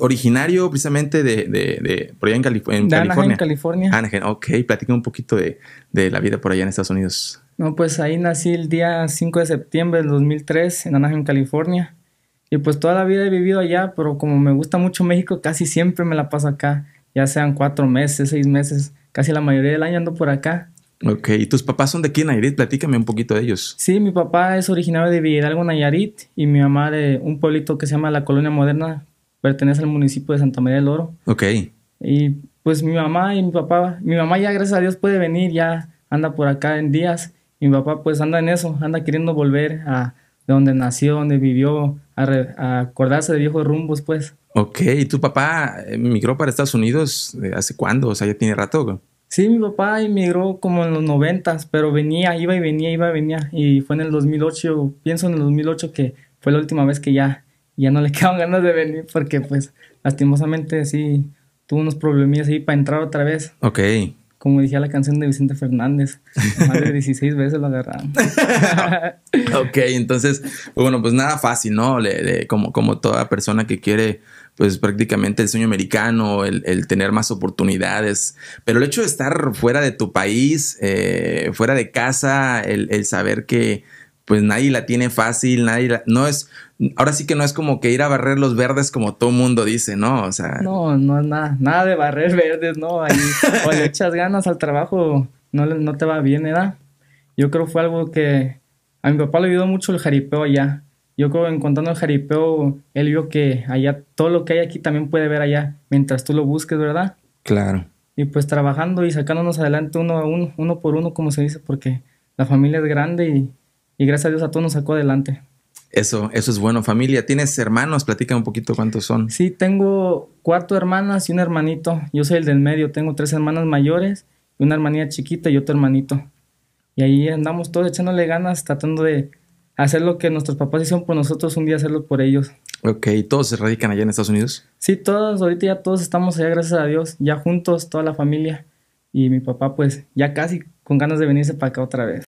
originario precisamente de, de, por allá en, Anaheim, California. California. Anaheim, ok. Platica un poquito de, la vida por allá en Estados Unidos. No, pues ahí nací el día 5 de septiembre del 2003 en Anaheim, California. Y pues toda la vida he vivido allá, pero como me gusta mucho México, casi siempre me la paso acá. Ya sean cuatro meses, seis meses, casi la mayoría del año ando por acá. Ok, ¿y tus papás son de aquí, Nayarit? Platícame un poquito de ellos. Sí, mi papá es originario de Nayarit, y mi mamá de un pueblito que se llama La Colonia Moderna, pertenece al municipio de Santa María del Oro. Ok. Y pues mi mamá y mi papá, mi mamá ya gracias a Dios puede venir, ya anda por acá en días. mi papá pues anda en eso, anda queriendo volver a de donde nació, donde vivió, a, acordarse de viejos rumbos pues. Ok, ¿y tu papá emigró para Estados Unidos eh, hace cuándo? O sea, ya tiene rato. Sí, mi papá emigró como en los noventas, pero venía, iba y venía, iba y venía. Y fue en el 2008, pienso en el 2008 que fue la última vez que ya ya no le quedan ganas de venir porque pues lastimosamente sí tuvo unos problemillas ahí para entrar otra vez. Ok. Como decía la canción de Vicente Fernández, más de 16 veces lo agarraron. ok, entonces, pues, bueno, pues nada fácil, ¿no? como, como toda persona que quiere pues prácticamente el sueño americano, el, tener más oportunidades, pero el hecho de estar fuera de tu país, eh, fuera de casa, el saber que pues nadie la tiene fácil, nadie no es, ahora sí que no es como que ir a barrer los verdes como todo mundo dice, ¿no? O sea. No, no es nada, nada de barrer verdes, no, ahí, o le echas ganas al trabajo, no, no te va bien, ¿verdad? Yo creo fue algo que a mi papá le ayudó mucho el jaripeo allá. Yo creo que encontrando el jaripeo, él vio que allá todo lo que hay aquí también puede ver allá, mientras tú lo busques, ¿verdad? Claro. Y pues trabajando y sacándonos adelante uno a uno, uno por uno, como se dice, porque la familia es grande y y gracias a Dios a todos nos sacó adelante. Eso, eso es bueno. Familia, ¿tienes hermanos? Platica un poquito cuántos son. Sí, tengo cuatro hermanas y un hermanito. Yo soy el del medio. Tengo tres hermanas mayores, una hermanita chiquita y otro hermanito. Y ahí andamos todos echándole ganas, tratando de hacer lo que nuestros papás hicieron por nosotros, un día hacerlo por ellos. Ok, ¿todos se radican allá en Estados Unidos? Sí, todos, ahorita ya todos estamos allá, gracias a Dios, ya juntos, toda la familia. Y mi papá, pues, ya casi con ganas de venirse para acá otra vez.